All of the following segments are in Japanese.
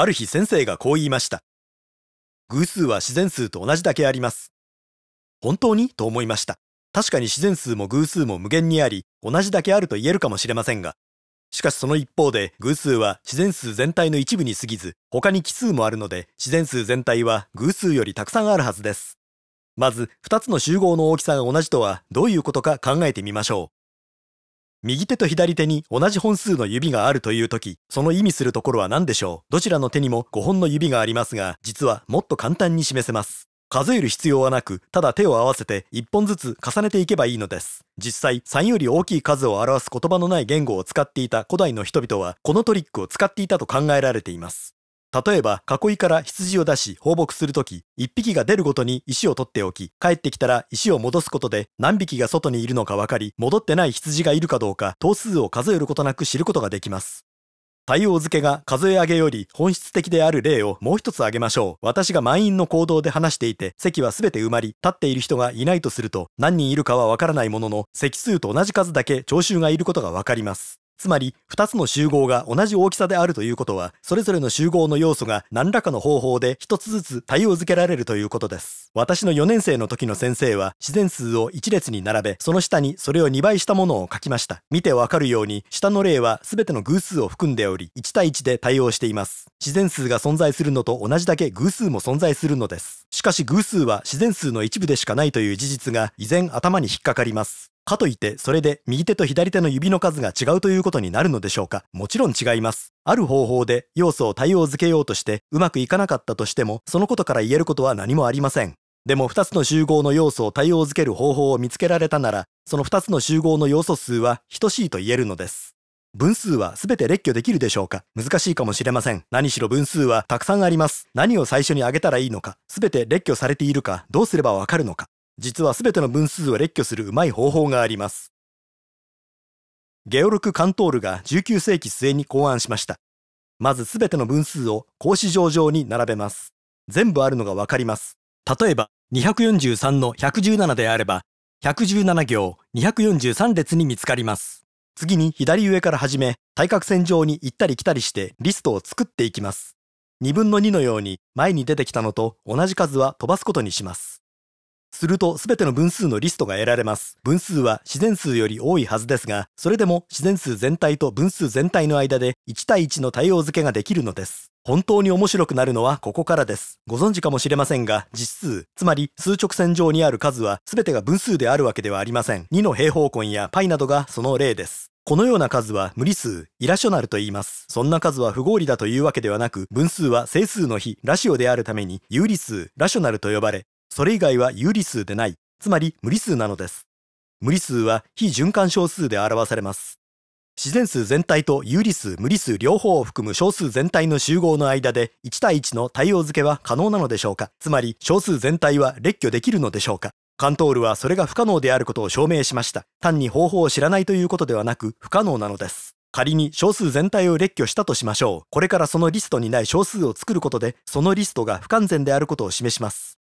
ある日先生がこう言いました。偶数は自然数と同じだけあります。本当にと思いました。確かに自然数も偶数も無限にあり、同じだけあると言えるかもしれませんが、しかしその一方で偶数は自然数全体の一部に過ぎず他に奇数もあるので自然数全体は偶数よりたくさんあるはずですまず2つの集合の大きさが同じとはどういうことか考えてみましょう。右手と左手に同じ本数の指があるという時、その意味するところは何でしょうどちらの手にも5本の指がありますが、実はもっと簡単に示せます。数える必要はなく、ただ手を合わせて1本ずつ重ねていけばいいのです。実際、3より大きい数を表す言葉のない言語を使っていた古代の人々は、このトリックを使っていたと考えられています。例えば、囲いから羊を出し放牧するとき、1匹が出るごとに石を取っておき、帰ってきたら石を戻すことで何匹が外にいるのか分かり、戻ってない羊がいるかどうか、頭数を数えることなく知ることができます。対応付けが数え上げより本質的である例をもう一つ挙げましょう。私が満員の行動で話していて、席は全て埋まり、立っている人がいないとすると、何人いるかはわからないものの、席数と同じ数だけ聴衆がいることが分かります。つまり2つの集合が同じ大きさであるということはそれぞれの集合の要素が何らかの方法で1つずつ対応づけられるということです私の4年生の時の先生は自然数を1列に並べその下にそれを2倍したものを書きました見てわかるように下の例は全ての偶数を含んでおり1対1で対応しています自然数が存在するのと同じだけ偶数も存在するのですしかし偶数は自然数の一部でしかないという事実が依然頭に引っかかりますかといってそれで右手と左手の指の数が違うということになるのでしょうかもちろん違います。ある方法で要素を対応づけようとしてうまくいかなかったとしてもそのことから言えることは何もありません。でも2つの集合の要素を対応づける方法を見つけられたならその2つの集合の要素数は等しいと言えるのです。分数は全て列挙できるでしょうか難しいかもしれません。何しろ分数はたくさんあります。何を最初に挙げたらいいのか、全て列挙されているか、どうすればわかるのか。実はすべての分数を列挙するうまい方法があります。ゲオルク・カントールが19世紀末に考案しました。まずすべての分数を格子状上に並べます。全部あるのがわかります。例えば、243の117であれば、117行243列に見つかります。次に左上から始め、対角線上に行ったり来たりしてリストを作っていきます。2分の2のように前に出てきたのと同じ数は飛ばすことにします。するとすべての分数のリストが得られます。分数は自然数より多いはずですが、それでも自然数全体と分数全体の間で1対1の対応付けができるのです。本当に面白くなるのはここからです。ご存知かもしれませんが、実数、つまり数直線上にある数は全てが分数であるわけではありません。2の平方根や π などがその例です。このような数は無理数、イラショナルと言います。そんな数は不合理だというわけではなく、分数は整数の比、ラシオであるために有理数、ラショナルと呼ばれ、それ以外は有理数でない、つまり無理数なのです。無理数は非循環小数で表されます。自然数全体と有理数、無理数両方を含む小数全体の集合の間で1対1の対応付けは可能なのでしょうかつまり小数全体は列挙できるのでしょうかカントールはそれが不可能であることを証明しました。単に方法を知らないということではなく不可能なのです。仮に小数全体を列挙したとしましょう。これからそのリストにない小数を作ることで、そのリストが不完全であることを示します。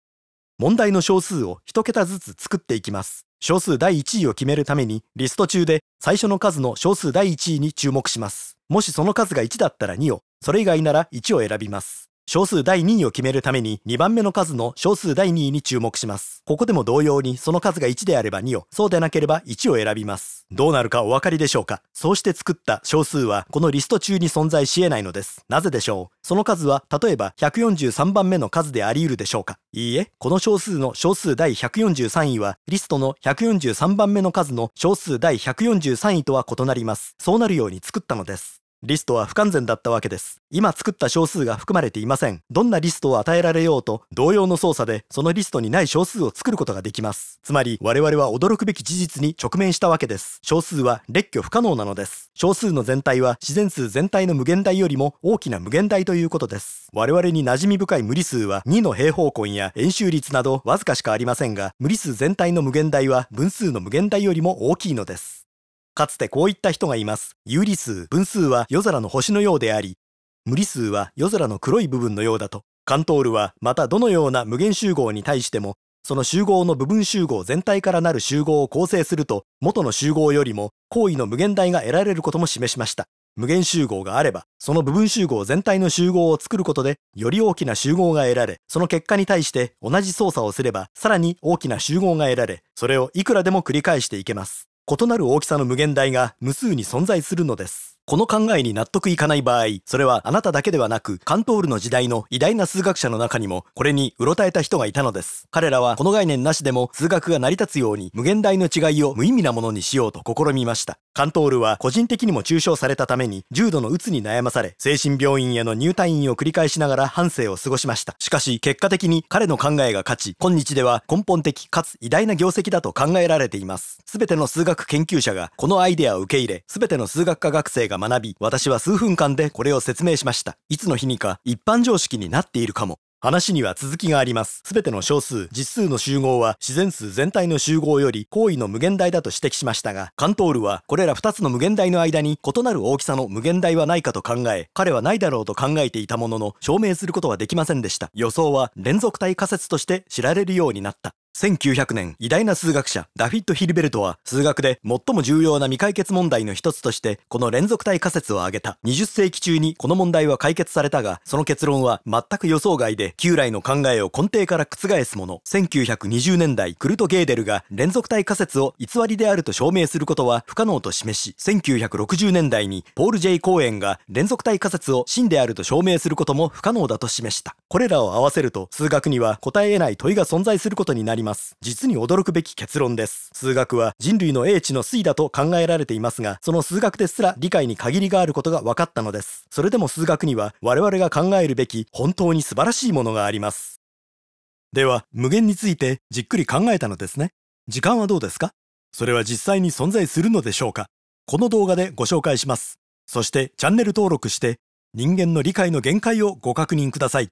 問題の小数を1桁ずつ作っていきます。小数第1位を決めるために、リスト中で最初の数の小数第1位に注目します。もしその数が1だったら2を、それ以外なら1を選びます。小数第2位を決めるために2番目の数の小数第2位に注目します。ここでも同様にその数が1であれば2を、そうでなければ1を選びます。どうなるかお分かりでしょうかそうして作った小数はこのリスト中に存在し得ないのです。なぜでしょうその数は例えば143番目の数であり得るでしょうかいいえ、この小数の小数第143位はリストの143番目の数の小数第143位とは異なります。そうなるように作ったのです。リストは不完全だったわけです今作った小数が含まれていませんどんなリストを与えられようと同様の操作でそのリストにない小数を作ることができますつまり我々は驚くべき事実に直面したわけです小数は列挙不可能なのです小数の全体は自然数全体の無限大よりも大きな無限大ということです我々に馴染み深い無理数は2の平方根や円周率などわずかしかありませんが無理数全体の無限大は分数の無限大よりも大きいのですかつてこういった人がいます。有理数、分数は夜空の星のようであり、無理数は夜空の黒い部分のようだと。カントールはまたどのような無限集合に対しても、その集合の部分集合全体からなる集合を構成すると、元の集合よりも行為の無限大が得られることも示しました。無限集合があれば、その部分集合全体の集合を作ることで、より大きな集合が得られ、その結果に対して同じ操作をすれば、さらに大きな集合が得られ、それをいくらでも繰り返していけます。異なる大きさの無限大が無数に存在するのです。この考えに納得いかない場合、それはあなただけではなく、カントールの時代の偉大な数学者の中にも、これにうろたえた人がいたのです。彼らはこの概念なしでも数学が成り立つように、無限大の違いを無意味なものにしようと試みました。カントールは個人的にも中傷されたために重度の鬱に悩まされ、精神病院への入退院を繰り返しながら半生を過ごしました。しかし、結果的に彼の考えが勝ち、今日では根本的かつ偉大な業績だと考えられています。すべての数学研究者がこのアイデアを受け入れ、すべての数学科学生が学び、私は数分間でこれを説明しました。いつの日にか一般常識になっているかも。話には続きがあります。すべての小数、実数の集合は自然数全体の集合より行為の無限大だと指摘しましたが、カントールはこれら2つの無限大の間に異なる大きさの無限大はないかと考え、彼はないだろうと考えていたものの、証明することはできませんでした。予想は連続体仮説として知られるようになった。1900年、偉大な数学者、ダフィッド・ヒルベルトは、数学で最も重要な未解決問題の一つとして、この連続体仮説を挙げた。20世紀中にこの問題は解決されたが、その結論は全く予想外で、旧来の考えを根底から覆すもの。1920年代、クルト・ゲーデルが連続体仮説を偽りであると証明することは不可能と示し、1960年代にポール・ジェイ・コーエンが連続体仮説を真であると証明することも不可能だと示した。これらを合わせると、数学には答え得ない問いが存在することになります。ます実に驚くべき結論です数学は人類の英知の推だと考えられていますがその数学ですら理解に限りがあることが分かったのですそれでも数学には我々が考えるべき本当に素晴らしいものがありますでは無限についてじっくり考えたのですね時間はどうですかそれは実際に存在するのでしょうかこの動画でご紹介しますそしてチャンネル登録して人間の理解の限界をご確認ください。